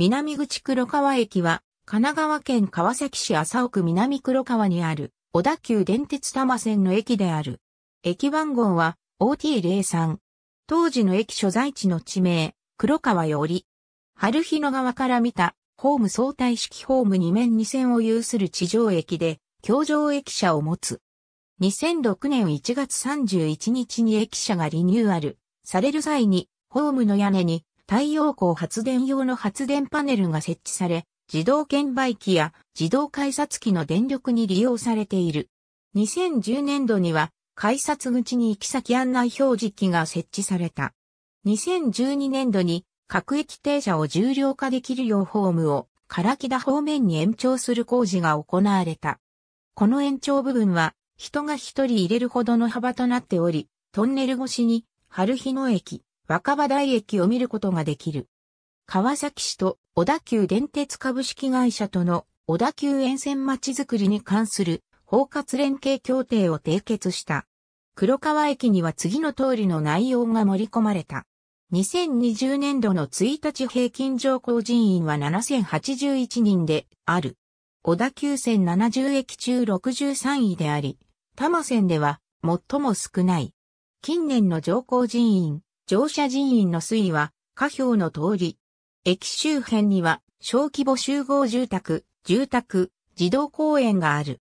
南口黒川駅は、神奈川県川崎市麻生区南黒川にある、小田急電鉄多摩線の駅である。駅番号は、OT03。当時の駅所在地の地名、黒川より。春日野側から見た、ホーム相対式ホーム2面2線を有する地上駅で、橋上駅舎を持つ。2006年1月31日に駅舎がリニューアル、される際に、ホームの屋根に太陽光発電用の発電パネルが設置され、自動券売機や自動改札機の電力に利用されている。2010年度には改札口に行き先案内表示機が設置された。2012年度に各駅停車を重量化できるようホームを唐木田方面に延長する工事が行われた。この延長部分は人が一人入れるほどの幅となっており、トンネル越しに春日野駅、若葉台駅を見ることができる。川崎市と小田急電鉄株式会社との小田急沿線まちづくりに関する包括連携協定を締結した。黒川駅には次の通りの内容が盛り込まれた。2020年度の1日平均乗降人員は7081人である。小田急線70駅中63位であり、多摩線では最も少ない。近年の乗降人員、乗車人員の推移は、下表の通り。駅周辺には、小規模集合住宅、住宅、児童公園がある。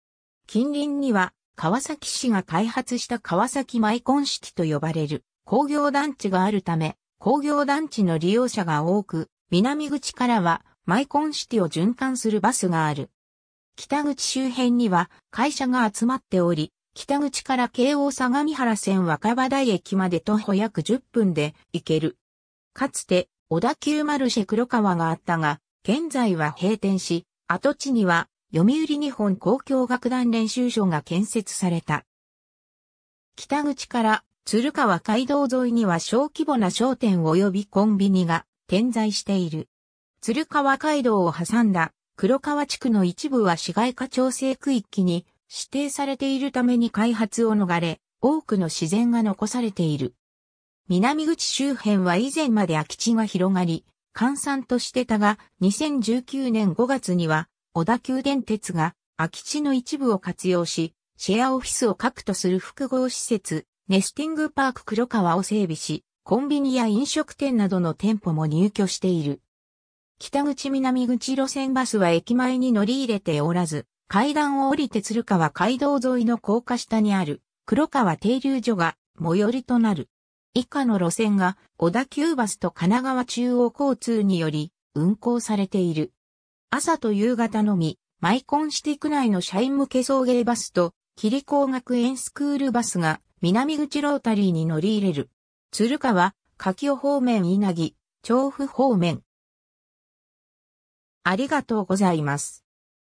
近隣には、川崎市が開発した川崎マイコン式と呼ばれる工業団地があるため、工業団地の利用者が多く、南口からはマイコンシティを循環するバスがある。北口周辺には会社が集まっており、北口から京王相模原線若葉台駅まで徒歩約10分で行ける。かつて、小田急マルシェ黒川があったが、現在は閉店し、跡地には、読売日本交響楽団練習所が建設された。北口から鶴川街道沿いには小規模な商店及びコンビニが点在している。鶴川街道を挟んだ黒川地区の一部は市街化調整区域に指定されているために開発を逃れ、多くの自然が残されている。南口周辺は以前まで空き地が広がり、閑散としてたが、2019年5月には、小田急電鉄が空き地の一部を活用し、シェアオフィスを核とする複合施設、ネスティングパーク黒川を整備し、コンビニや飲食店などの店舗も入居している。北口南口路線バスは駅前に乗り入れておらず、階段を降りて鶴川街道沿いの高架下にある黒川停留所が最寄りとなる。以下の路線が小田急バスと神奈川中央交通により運行されている。朝と夕方のみ、マイコンシティ区内の社員向け送迎バスと、霧工学園スクールバスが南口ロータリーに乗り入れる。鶴川、柿尾方面稲城、調布方面。ありがとうございます。